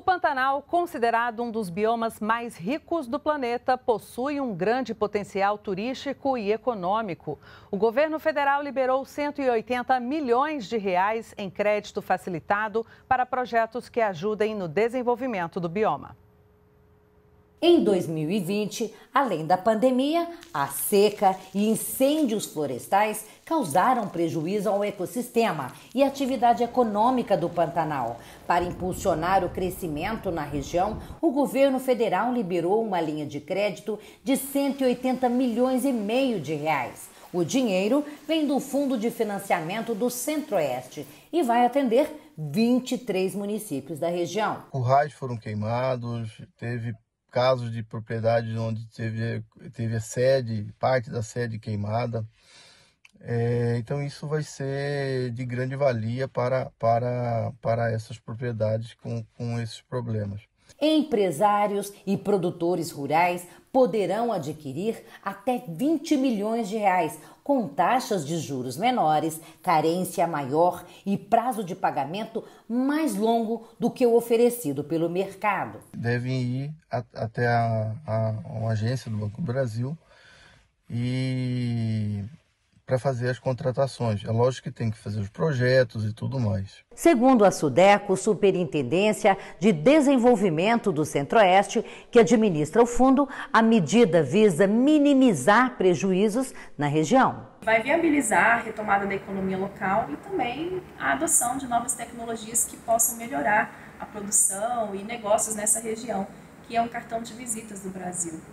O Pantanal, considerado um dos biomas mais ricos do planeta, possui um grande potencial turístico e econômico. O governo federal liberou 180 milhões de reais em crédito facilitado para projetos que ajudem no desenvolvimento do bioma. Em 2020, além da pandemia, a seca e incêndios florestais causaram prejuízo ao ecossistema e atividade econômica do Pantanal. Para impulsionar o crescimento na região, o governo federal liberou uma linha de crédito de 180 milhões e meio de reais. O dinheiro vem do Fundo de Financiamento do Centro-Oeste e vai atender 23 municípios da região. Currais foram queimados, teve casos de propriedades onde teve, teve a sede, parte da sede queimada. É, então isso vai ser de grande valia para, para, para essas propriedades com, com esses problemas. Empresários e produtores rurais poderão adquirir até 20 milhões de reais, com taxas de juros menores, carência maior e prazo de pagamento mais longo do que o oferecido pelo mercado. Devem ir a, até a, a, uma agência do Banco do Brasil e para fazer as contratações. É lógico que tem que fazer os projetos e tudo mais. Segundo a SUDECO, Superintendência de Desenvolvimento do Centro-Oeste, que administra o fundo, a medida visa minimizar prejuízos na região. Vai viabilizar a retomada da economia local e também a adoção de novas tecnologias que possam melhorar a produção e negócios nessa região, que é um cartão de visitas do Brasil.